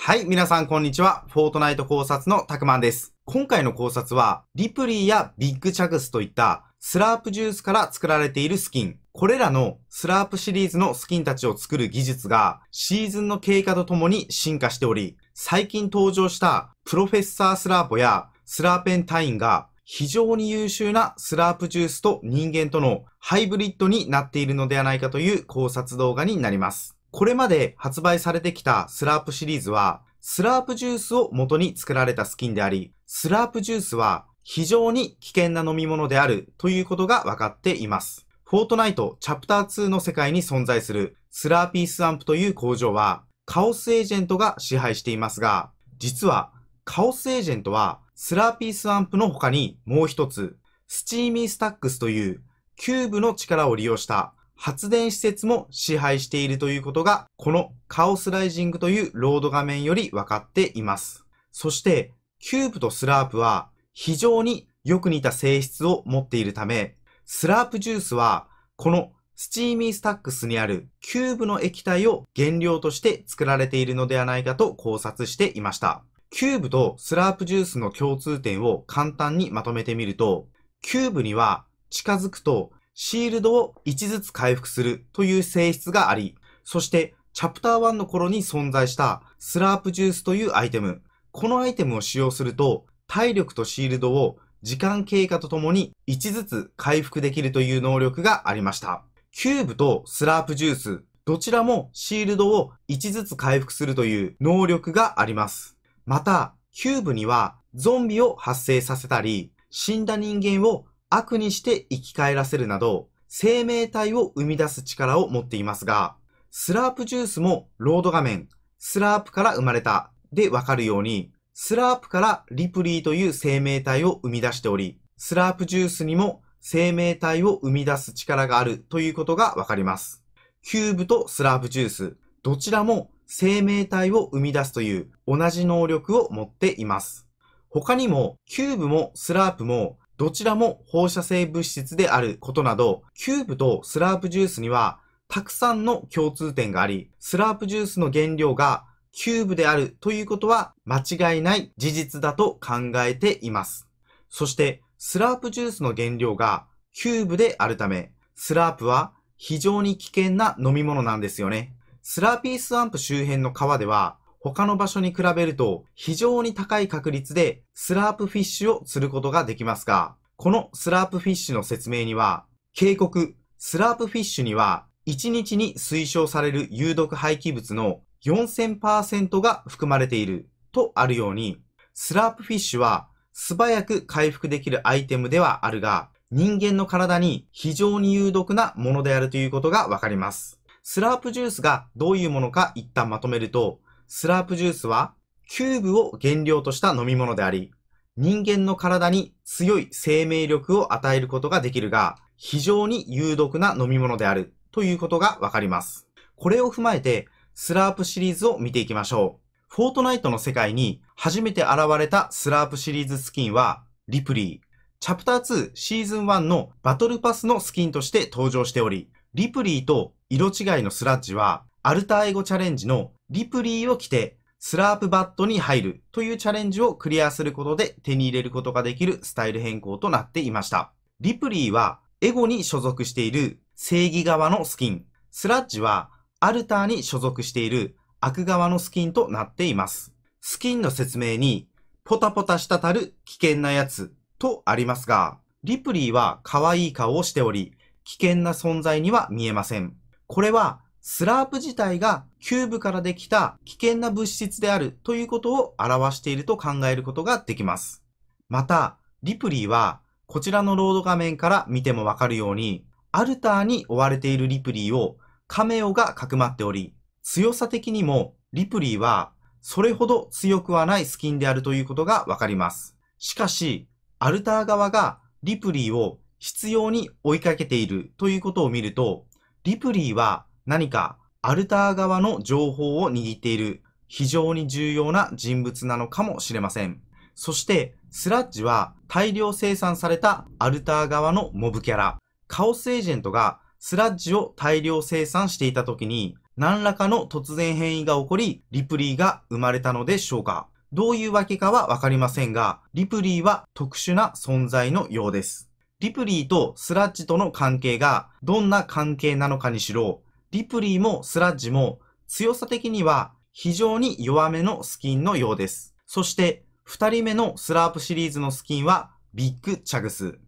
はい、皆さんこんにちは。フォートナイト考察のたくまんです。今回の考察は、リプリーやビッグチャグスといったスラープジュースから作られているスキン。これらのスラープシリーズのスキンたちを作る技術がシーズンの経過とともに進化しており、最近登場したプロフェッサースラーポやスラーペンタインが非常に優秀なスラープジュースと人間とのハイブリッドになっているのではないかという考察動画になります。これまで発売されてきたスラープシリーズは、スラープジュースを元に作られたスキンであり、スラープジュースは非常に危険な飲み物であるということが分かっています。フォートナイトチャプター2の世界に存在するスラーピースアンプという工場はカオスエージェントが支配していますが、実はカオスエージェントはスラーピースアンプの他にもう一つ、スチーミースタックスというキューブの力を利用した発電施設も支配しているということが、このカオスライジングというロード画面より分かっています。そして、キューブとスラープは非常によく似た性質を持っているため、スラープジュースは、このスチーミースタックスにあるキューブの液体を原料として作られているのではないかと考察していました。キューブとスラープジュースの共通点を簡単にまとめてみると、キューブには近づくとシールドを1ずつ回復するという性質があり、そしてチャプター1の頃に存在したスラープジュースというアイテム。このアイテムを使用すると、体力とシールドを時間経過とともに1ずつ回復できるという能力がありました。キューブとスラープジュース、どちらもシールドを1ずつ回復するという能力があります。また、キューブにはゾンビを発生させたり、死んだ人間を悪にして生き返らせるなど、生命体を生み出す力を持っていますが、スラープジュースもロード画面、スラープから生まれたでわかるように、スラープからリプリーという生命体を生み出しており、スラープジュースにも生命体を生み出す力があるということがわかります。キューブとスラープジュース、どちらも生命体を生み出すという同じ能力を持っています。他にも、キューブもスラープもどちらも放射性物質であることなど、キューブとスラープジュースにはたくさんの共通点があり、スラープジュースの原料がキューブであるということは間違いない事実だと考えています。そして、スラープジュースの原料がキューブであるため、スラープは非常に危険な飲み物なんですよね。スラーピースワンプ周辺の川では、他の場所に比べると非常に高い確率でスラープフィッシュを釣ることができますが、このスラープフィッシュの説明には、警告、スラープフィッシュには1日に推奨される有毒廃棄物の4000%が含まれているとあるように、スラープフィッシュは素早く回復できるアイテムではあるが、人間の体に非常に有毒なものであるということがわかります。スラープジュースがどういうものか一旦まとめると、スラープジュースはキューブを原料とした飲み物であり、人間の体に強い生命力を与えることができるが、非常に有毒な飲み物であるということがわかります。これを踏まえて、スラープシリーズを見ていきましょう。フォートナイトの世界に初めて現れたスラープシリーズスキンは、リプリー。チャプター2シーズン1のバトルパスのスキンとして登場しており、リプリーと色違いのスラッジはアルターエゴチャレンジのリプリーを着て、スラープバットに入るというチャレンジをクリアすることで手に入れることができるスタイル変更となっていました。リプリーはエゴに所属している正義側のスキン、スラッジはアルターに所属している悪側のスキンとなっています。スキンの説明に、ポタポタしたたる危険なやつとありますが、リプリーは可愛い顔をしており、危険な存在には見えません。これはスラープ自体がキューブからできた危険な物質であるということを表していると考えることができます。また、リプリーはこちらのロード画面から見てもわかるように、アルターに追われているリプリーをカメオがかくまっており、強さ的にもリプリーはそれほど強くはないスキンであるということがわかります。しかし、アルター側がリプリーを必要に追いかけているということを見ると、リプリーは何かアルター側の情報を握っている非常に重要な人物なのかもしれません。そしてスラッジは大量生産されたアルター側のモブキャラ、カオスエージェントがスラッジを大量生産していた時に何らかの突然変異が起こり、リプリーが生まれたのでしょうかどういうわけかはわかりませんが、リプリーは特殊な存在のようです。リプリーとスラッジとの関係がどんな関係なのかにしろ、リプリーもスラッジも強さ的には非常に弱めのスキンのようです。そして2人目のスラープシリーズのスキンはビッグチャグス。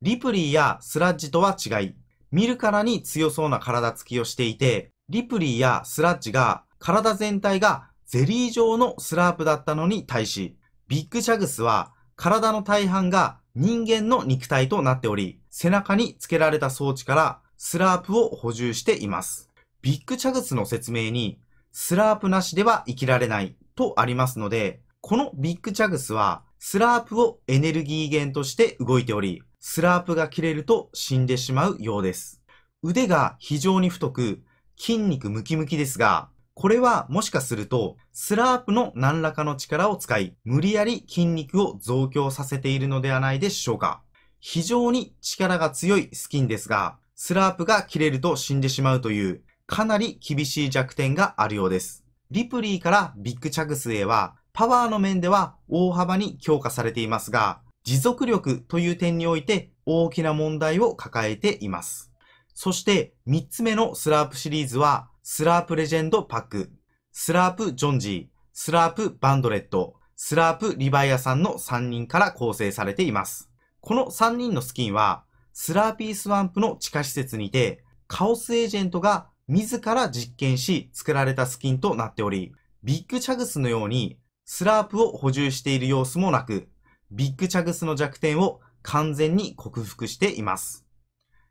リプリーやスラッジとは違い、見るからに強そうな体つきをしていて、リプリーやスラッジが体全体がゼリー状のスラープだったのに対し、ビッグチャグスは体の大半が人間の肉体となっており、背中につけられた装置からスラープを補充しています。ビッグチャグスの説明に、スラープなしでは生きられないとありますので、このビッグチャグスは、スラープをエネルギー源として動いており、スラープが切れると死んでしまうようです。腕が非常に太く、筋肉ムキムキですが、これはもしかすると、スラープの何らかの力を使い、無理やり筋肉を増強させているのではないでしょうか。非常に力が強いスキンですが、スラープが切れると死んでしまうというかなり厳しい弱点があるようです。リプリーからビッグチャグスへは、パワーの面では大幅に強化されていますが、持続力という点において大きな問題を抱えています。そして3つ目のスラープシリーズは、スラープレジェンドパック、スラープジョンジー、スラープバンドレット、スラープリバイアさんの3人から構成されています。この3人のスキンは、スラーピースワンプの地下施設にて、カオスエージェントが自ら実験し作られたスキンとなっており、ビッグチャグスのようにスラープを補充している様子もなく、ビッグチャグスの弱点を完全に克服しています。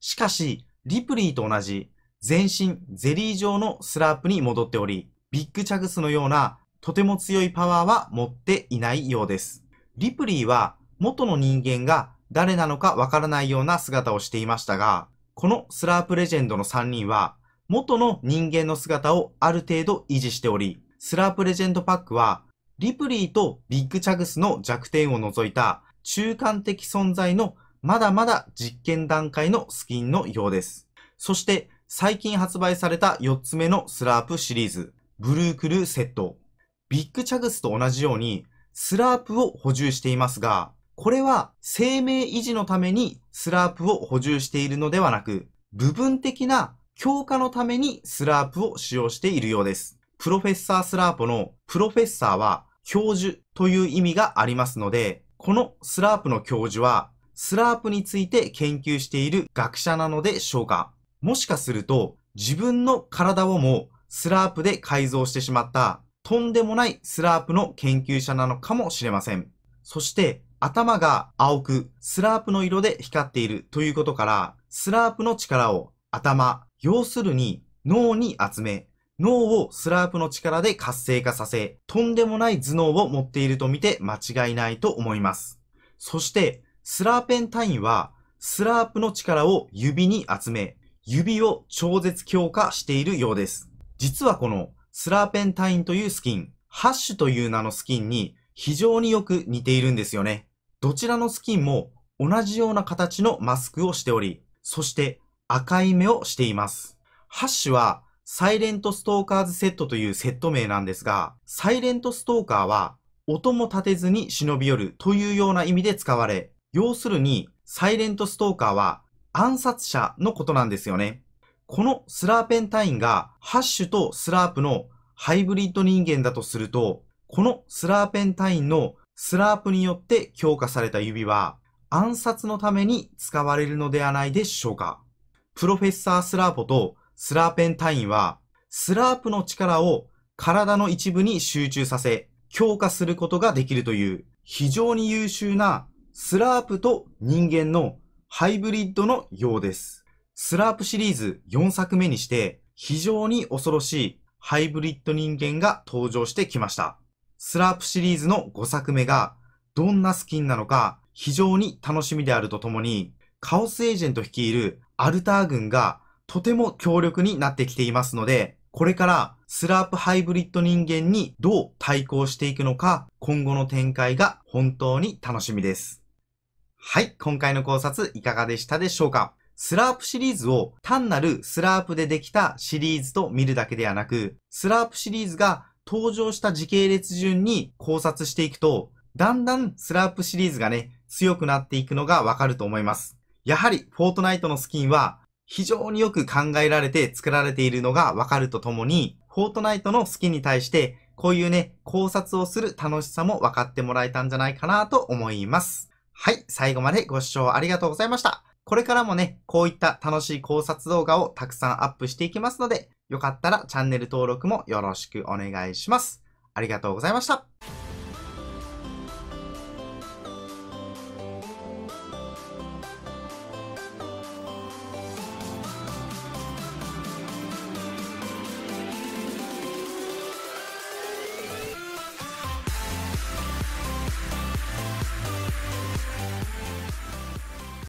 しかし、リプリーと同じ全身ゼリー状のスラープに戻っており、ビッグチャグスのようなとても強いパワーは持っていないようです。リプリーは元の人間が誰なのかわからないような姿をしていましたが、このスラープレジェンドの3人は元の人間の姿をある程度維持しており、スラープレジェンドパックは、リプリーとビッグチャグスの弱点を除いた中間的存在のまだまだ実験段階のスキンのようです。そして最近発売された4つ目のスラープシリーズ、ブルークルーセット。ビッグチャグスと同じようにスラープを補充していますが、これは生命維持のためにスラープを補充しているのではなく、部分的な強化のためにスラープを使用しているようです。プロフェッサースラープのプロフェッサーは教授という意味がありますので、このスラープの教授はスラープについて研究している学者なのでしょうかもしかすると自分の体をもスラープで改造してしまったとんでもないスラープの研究者なのかもしれません。そして頭が青くスラープの色で光っているということからスラープの力を頭、要するに、脳に集め、脳をスラープの力で活性化させ、とんでもない頭脳を持っていると見て間違いないと思います。そして、スラーペン単位は、スラープの力を指に集め、指を超絶強化しているようです。実はこのスラーペンタインというスキン、ハッシュという名のスキンに非常によく似ているんですよね。どちらのスキンも同じような形のマスクをしており、そして赤い目をしています。ハッシュはサイレントストーカーズセットというセット名なんですが、サイレントストーカーは音も立てずに忍び寄るというような意味で使われ、要するにサイレントストーカーは暗殺者のことなんですよね。このスラーペンタインがハッシュとスラープのハイブリッド人間だとすると、このスラーペンタインのスラープによって強化された指は暗殺のために使われるのではないでしょうか。プロフェッサースラーポとスラーペンタインは、スラープの力を体の一部に集中させ、強化することができるという非常に優秀なスラープと人間のハイブリッドのようです。スラープシリーズ4作目にして非常に恐ろしいハイブリッド人間が登場してきました。スラープシリーズの5作目がどんなスキンなのか非常に楽しみであるとともに、カオスエージェント率いるアルター軍がとても強力になってきていますので、これからスラープハイブリッド人間にどう対抗していくのか、今後の展開が本当に楽しみです。はい、今回の考察いかがでしたでしょうかスラープシリーズを単なるスラープでできたシリーズと見るだけではなく、スラープシリーズが登場した時系列順に考察していくと、だんだんスラープシリーズがね、強くなっていくのがわかると思います。やはり、フォートナイトのスキンは、非常によく考えられて作られているのがわかるとともに、フォートナイトのスキンに対して、こういうね、考察をする楽しさも分かってもらえたんじゃないかなと思います。はい、最後までご視聴ありがとうございました。これからもね、こういった楽しい考察動画をたくさんアップしていきますので、よかったらチャンネル登録もよろしくお願いします。ありがとうございました。